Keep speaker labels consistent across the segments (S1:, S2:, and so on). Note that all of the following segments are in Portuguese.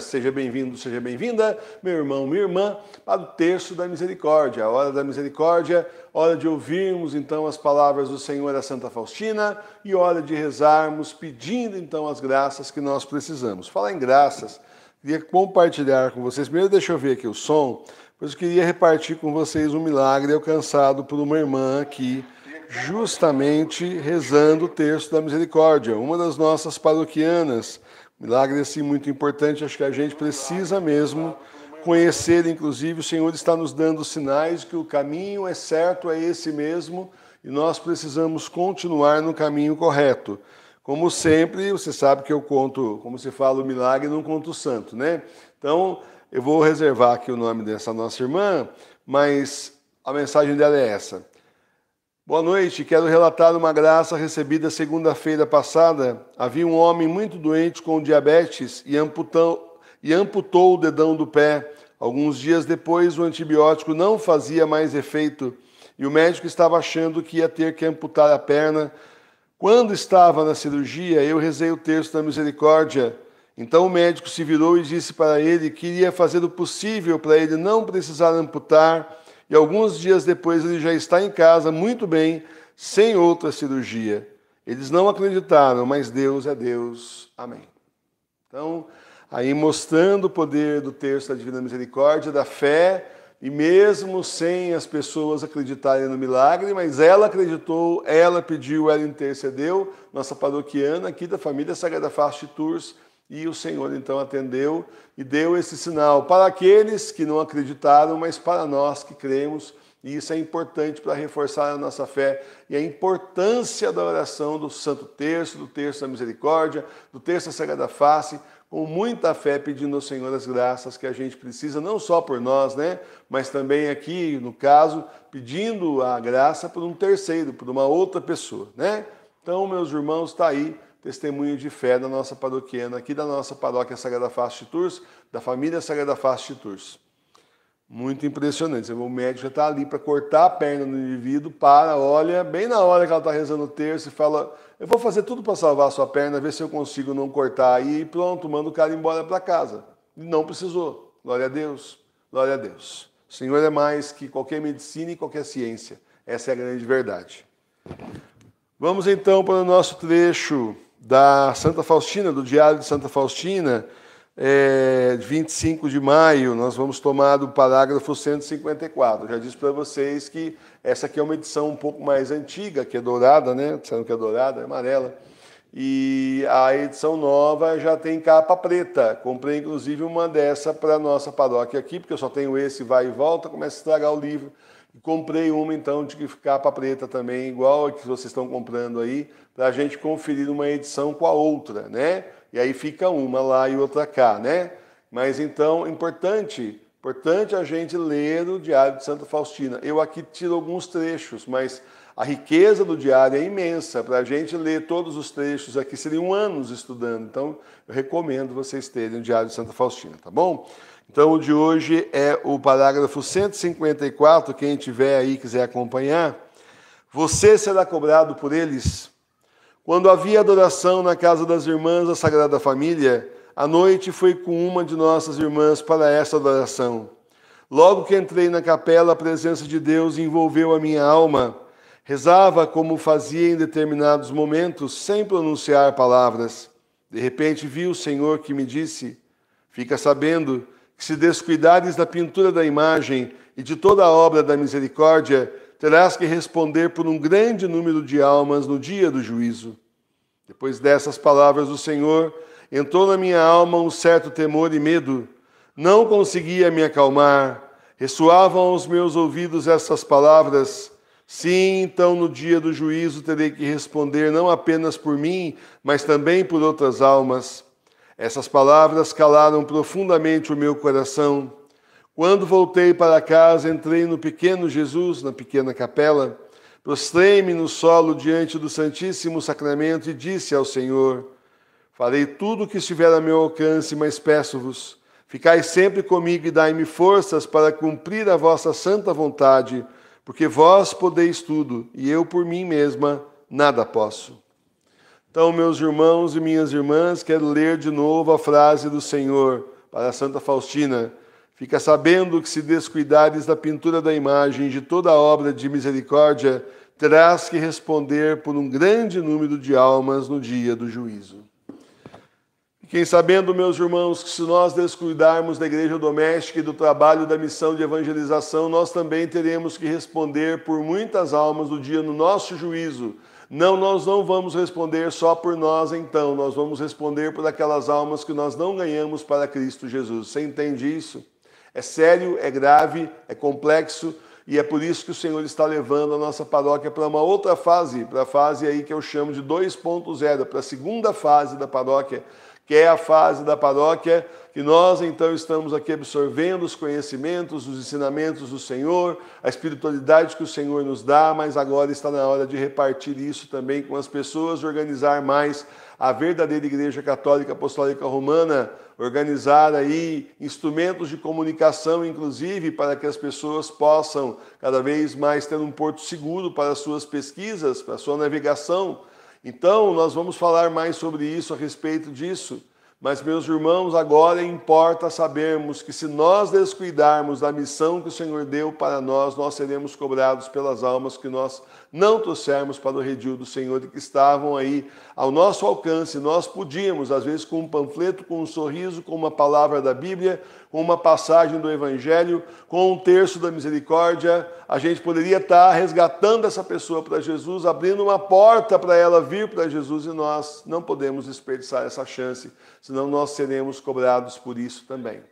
S1: seja bem-vindo, seja bem-vinda, meu irmão, minha irmã, para o terço da misericórdia, a hora da misericórdia, hora de ouvirmos então as palavras do Senhor da Santa Faustina e hora de rezarmos, pedindo então as graças que nós precisamos. Falar em graças, queria compartilhar com vocês. Primeiro, deixa eu ver aqui o som, pois eu queria repartir com vocês um milagre alcançado por uma irmã aqui, justamente rezando o terço da misericórdia, uma das nossas paroquianas Milagre assim muito importante, acho que a gente precisa mesmo conhecer, inclusive o Senhor está nos dando sinais que o caminho é certo, é esse mesmo, e nós precisamos continuar no caminho correto. Como sempre, você sabe que eu conto, como se fala o milagre, não conto o santo, né? Então, eu vou reservar aqui o nome dessa nossa irmã, mas a mensagem dela é essa. Boa noite, quero relatar uma graça recebida segunda-feira passada. Havia um homem muito doente com diabetes e amputou, e amputou o dedão do pé. Alguns dias depois, o antibiótico não fazia mais efeito e o médico estava achando que ia ter que amputar a perna. Quando estava na cirurgia, eu rezei o texto da misericórdia. Então o médico se virou e disse para ele que iria fazer o possível para ele não precisar amputar e alguns dias depois ele já está em casa, muito bem, sem outra cirurgia. Eles não acreditaram, mas Deus é Deus. Amém. Então, aí mostrando o poder do texto da Divina Misericórdia, da fé, e mesmo sem as pessoas acreditarem no milagre, mas ela acreditou, ela pediu, ela intercedeu. Nossa paroquiana aqui da família Sagrada Fast Tours e o Senhor então atendeu e deu esse sinal para aqueles que não acreditaram, mas para nós que cremos. E isso é importante para reforçar a nossa fé e a importância da oração do Santo Terço, do Terço da Misericórdia, do Terço da Sagrada Face, com muita fé pedindo ao Senhor as graças que a gente precisa, não só por nós, né? Mas também aqui, no caso, pedindo a graça por um terceiro, por uma outra pessoa, né? Então, meus irmãos, está aí testemunho de fé da nossa paroquiana aqui, da nossa paróquia Sagrada Face de Tours, da família Sagrada Face de Tours. Muito impressionante. O médico já está ali para cortar a perna do indivíduo, para, olha, bem na hora que ela está rezando o terço e fala: Eu vou fazer tudo para salvar a sua perna, ver se eu consigo não cortar. E pronto, manda o cara embora para casa. E não precisou. Glória a Deus. Glória a Deus. O Senhor é mais que qualquer medicina e qualquer ciência. Essa é a grande verdade. Vamos então para o nosso trecho da Santa Faustina, do Diário de Santa Faustina, é, 25 de maio, nós vamos tomar do parágrafo 154. Já disse para vocês que essa aqui é uma edição um pouco mais antiga, que é dourada, né? Disseram que é dourada, é amarela. E a edição nova já tem capa preta. Comprei inclusive uma dessa para a nossa paróquia aqui, porque eu só tenho esse vai e volta, começa a estragar o livro. Comprei uma então de capa preta também, igual a que vocês estão comprando aí, para a gente conferir uma edição com a outra, né? E aí fica uma lá e outra cá, né? Mas então, importante, importante a gente ler o Diário de Santa Faustina. Eu aqui tiro alguns trechos, mas a riqueza do diário é imensa. Para a gente ler todos os trechos aqui, seriam anos estudando. Então, eu recomendo vocês terem o Diário de Santa Faustina, tá bom? Então, o de hoje é o parágrafo 154. Quem tiver aí quiser acompanhar. Você será cobrado por eles. Quando havia adoração na casa das irmãs da Sagrada Família, à noite fui com uma de nossas irmãs para esta adoração. Logo que entrei na capela, a presença de Deus envolveu a minha alma. Rezava como fazia em determinados momentos, sem pronunciar palavras. De repente vi o Senhor que me disse: Fica sabendo se descuidares da pintura da imagem e de toda a obra da misericórdia, terás que responder por um grande número de almas no dia do juízo. Depois dessas palavras do Senhor, entrou na minha alma um certo temor e medo. Não conseguia me acalmar. Ressoavam aos meus ouvidos essas palavras. Sim, então no dia do juízo terei que responder não apenas por mim, mas também por outras almas. Essas palavras calaram profundamente o meu coração. Quando voltei para casa, entrei no pequeno Jesus, na pequena capela, prostrei-me no solo diante do Santíssimo Sacramento e disse ao Senhor: Farei tudo o que estiver a meu alcance, mas peço-vos, ficai sempre comigo e dai-me forças para cumprir a vossa santa vontade, porque vós podeis tudo e eu por mim mesma nada posso. Então, meus irmãos e minhas irmãs, quero ler de novo a frase do Senhor para Santa Faustina. Fica sabendo que se descuidares da pintura da imagem de toda a obra de misericórdia, terás que responder por um grande número de almas no dia do juízo. quem sabendo, meus irmãos, que se nós descuidarmos da igreja doméstica e do trabalho da missão de evangelização, nós também teremos que responder por muitas almas no dia no nosso juízo não, nós não vamos responder só por nós, então, nós vamos responder por aquelas almas que nós não ganhamos para Cristo Jesus. Você entende isso? É sério, é grave, é complexo e é por isso que o Senhor está levando a nossa paróquia para uma outra fase, para a fase aí que eu chamo de 2.0, para a segunda fase da paróquia, que é a fase da paróquia, que nós então estamos aqui absorvendo os conhecimentos, os ensinamentos do Senhor, a espiritualidade que o Senhor nos dá, mas agora está na hora de repartir isso também com as pessoas, organizar mais a verdadeira Igreja Católica Apostólica Romana, organizar aí instrumentos de comunicação, inclusive, para que as pessoas possam cada vez mais ter um porto seguro para suas pesquisas, para sua navegação então, nós vamos falar mais sobre isso, a respeito disso. Mas, meus irmãos, agora importa sabermos que se nós descuidarmos da missão que o Senhor deu para nós, nós seremos cobrados pelas almas que nós não trouxermos para o redil do Senhor que estavam aí ao nosso alcance, nós podíamos, às vezes com um panfleto, com um sorriso, com uma palavra da Bíblia, com uma passagem do Evangelho, com um terço da misericórdia, a gente poderia estar resgatando essa pessoa para Jesus, abrindo uma porta para ela vir para Jesus e nós não podemos desperdiçar essa chance, senão nós seremos cobrados por isso também.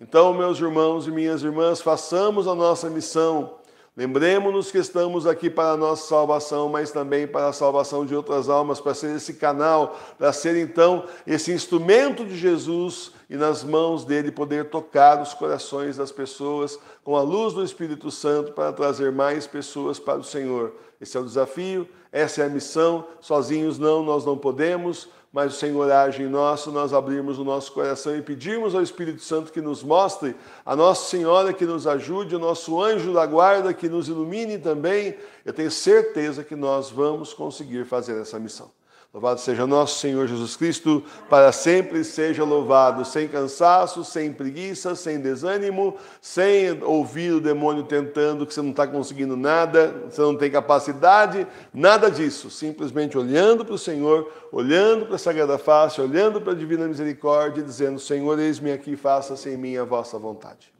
S1: Então, meus irmãos e minhas irmãs, façamos a nossa missão Lembremos-nos que estamos aqui para a nossa salvação, mas também para a salvação de outras almas, para ser esse canal, para ser então esse instrumento de Jesus e nas mãos dele poder tocar os corações das pessoas com a luz do Espírito Santo para trazer mais pessoas para o Senhor. Esse é o desafio, essa é a missão. Sozinhos não, nós não podemos mas o Senhor age em nós, nós abrimos o nosso coração e pedimos ao Espírito Santo que nos mostre, a Nossa Senhora que nos ajude, o nosso anjo da guarda que nos ilumine também. Eu tenho certeza que nós vamos conseguir fazer essa missão. Louvado seja nosso Senhor Jesus Cristo, para sempre seja louvado, sem cansaço, sem preguiça, sem desânimo, sem ouvir o demônio tentando que você não está conseguindo nada, você não tem capacidade, nada disso. Simplesmente olhando para o Senhor, olhando para a Sagrada Face, olhando para a Divina Misericórdia, dizendo: Senhor, eis-me aqui, faça-se em mim a vossa vontade.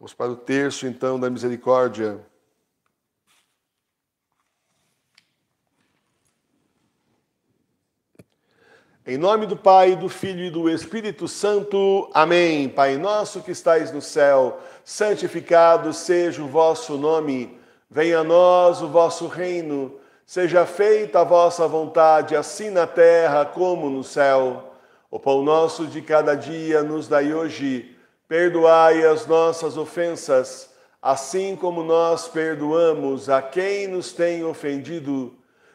S1: Vamos para o terço então da misericórdia. Em nome do Pai, do Filho e do Espírito Santo. Amém. Pai nosso que estais no céu, santificado seja o vosso nome. Venha a nós o vosso reino. Seja feita a vossa vontade, assim na terra como no céu. O pão nosso de cada dia nos dai hoje. Perdoai as nossas ofensas, assim como nós perdoamos a quem nos tem ofendido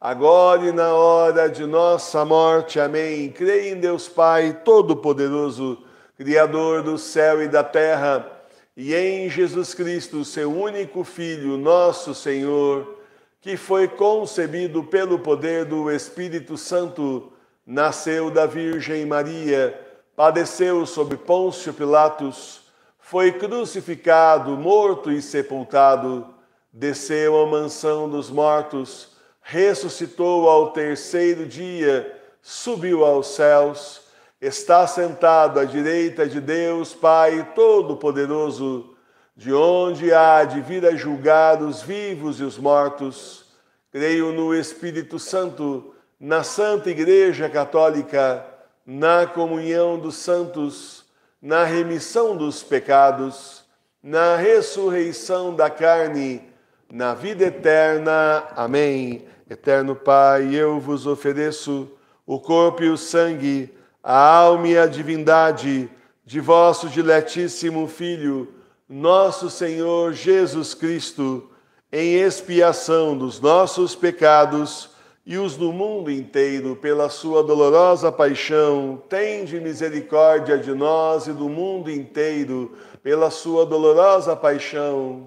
S1: agora e na hora de nossa morte. Amém. Creia em Deus Pai, Todo-Poderoso, Criador do céu e da terra, e em Jesus Cristo, seu único Filho, nosso Senhor, que foi concebido pelo poder do Espírito Santo, nasceu da Virgem Maria, padeceu sob Pôncio Pilatos, foi crucificado, morto e sepultado, desceu à mansão dos mortos ressuscitou ao terceiro dia, subiu aos céus, está sentado à direita de Deus, Pai Todo-Poderoso, de onde há de vir a julgar os vivos e os mortos. Creio no Espírito Santo, na Santa Igreja Católica, na comunhão dos santos, na remissão dos pecados, na ressurreição da carne, na vida eterna. Amém. Eterno Pai, eu vos ofereço o corpo e o sangue, a alma e a divindade de vosso diletíssimo Filho, nosso Senhor Jesus Cristo, em expiação dos nossos pecados e os do mundo inteiro, pela sua dolorosa paixão, tende misericórdia de nós e do mundo inteiro, pela sua dolorosa paixão.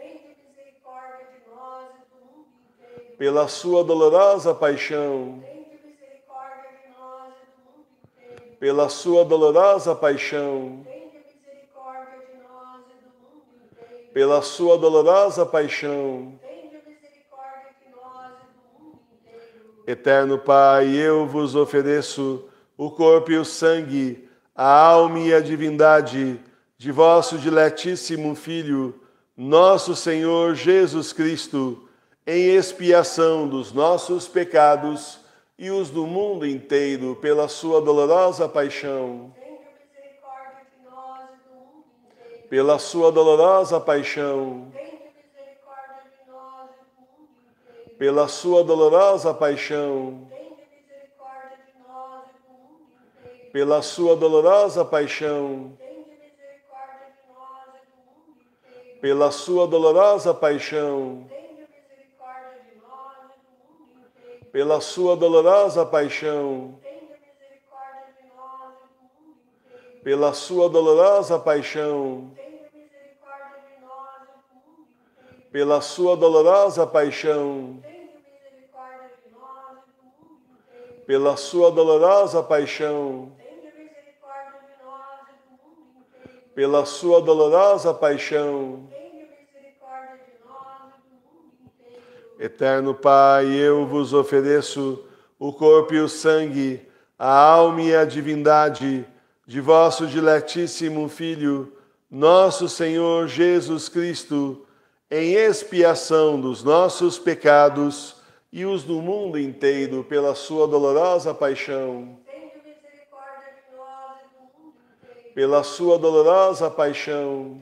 S1: pela sua dolorosa paixão, pela sua dolorosa paixão, pela sua dolorosa paixão. Eterno Pai, eu vos ofereço o corpo e o sangue, a alma e a divindade de vosso diletíssimo Filho, nosso Senhor Jesus Cristo em expiação dos nossos pecados e os do mundo inteiro pela sua dolorosa paixão. De nós e do mundo Pela sua dolorosa paixão. De nós e do mundo Pela sua dolorosa paixão. De nós e do mundo Pela sua dolorosa paixão. Pela sua dolorosa paixão. pela sua dolorosa paixão, pela sua dolorosa paixão, pela sua dolorosa paixão, pela sua dolorosa paixão, pela sua dolorosa paixão Eterno Pai, eu vos ofereço o corpo e o sangue, a alma e a divindade de vosso diletíssimo Filho, nosso Senhor Jesus Cristo, em expiação dos nossos pecados e os do mundo inteiro pela sua dolorosa paixão. Pela sua dolorosa paixão.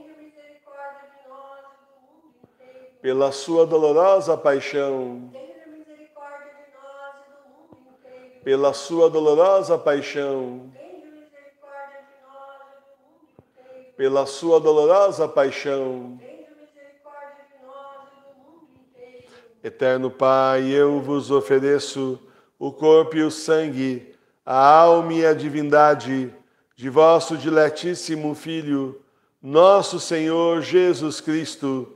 S1: pela sua dolorosa paixão, pela sua dolorosa paixão, pela sua dolorosa paixão. Eterno Pai, eu vos ofereço o corpo e o sangue, a alma e a divindade de vosso diletíssimo Filho, nosso Senhor Jesus Cristo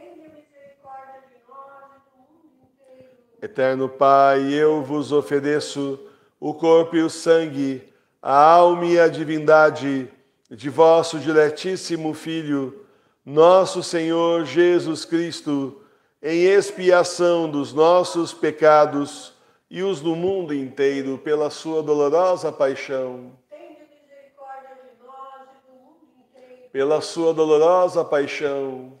S1: Eterno Pai, eu vos ofereço o corpo e o sangue, a alma e a divindade de vosso diletíssimo Filho, nosso Senhor Jesus Cristo, em expiação dos nossos pecados e os do mundo inteiro pela sua dolorosa paixão. Pela sua dolorosa paixão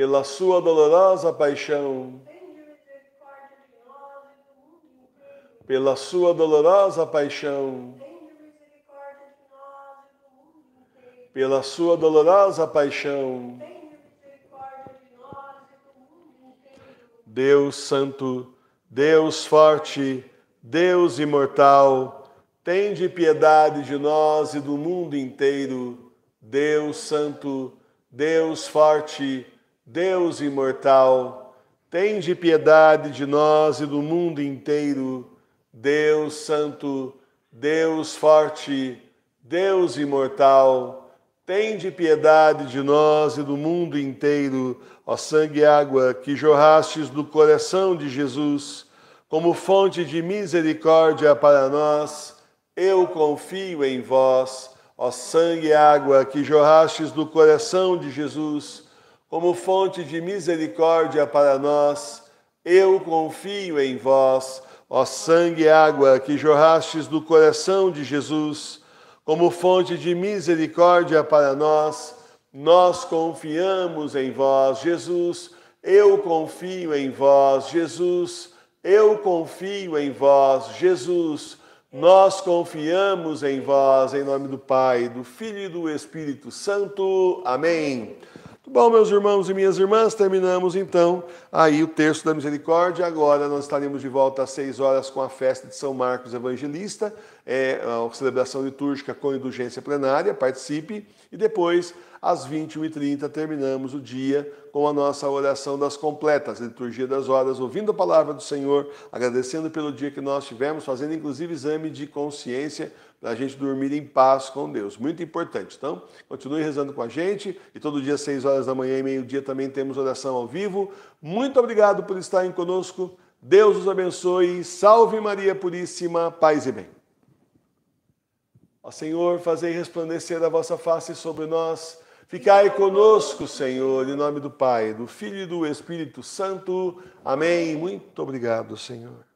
S1: pela sua dolorosa paixão, pela sua dolorosa paixão, pela sua dolorosa paixão. Deus Santo, Deus Forte, Deus Imortal, tende piedade de nós e do mundo inteiro. Deus Santo, Deus Forte, Deus imortal, tem de piedade de nós e do mundo inteiro. Deus santo, Deus forte, Deus imortal, tem de piedade de nós e do mundo inteiro. Ó sangue e água que jorrastes do coração de Jesus, como fonte de misericórdia para nós, eu confio em vós. Ó sangue e água que jorrastes do coração de Jesus, como fonte de misericórdia para nós, eu confio em vós, ó sangue e água que jorrastes do coração de Jesus, como fonte de misericórdia para nós, nós confiamos em vós, Jesus, eu confio em vós, Jesus, eu confio em vós, Jesus, nós confiamos em vós, em nome do Pai, do Filho e do Espírito Santo. Amém. Bom, meus irmãos e minhas irmãs, terminamos então aí o texto da misericórdia. Agora nós estaremos de volta às seis horas com a festa de São Marcos Evangelista é a celebração litúrgica com indulgência plenária, participe. E depois, às 21h30, terminamos o dia com a nossa oração das completas, liturgia das horas, ouvindo a palavra do Senhor, agradecendo pelo dia que nós tivemos, fazendo inclusive exame de consciência para a gente dormir em paz com Deus. Muito importante. Então, continue rezando com a gente e todo dia, às 6 horas da manhã e meio-dia, também temos oração ao vivo. Muito obrigado por estarem conosco. Deus os abençoe. Salve Maria Puríssima, paz e bem. Ó Senhor, fazei resplandecer a vossa face sobre nós. Ficai conosco, Senhor, em nome do Pai, do Filho e do Espírito Santo. Amém. Muito obrigado, Senhor.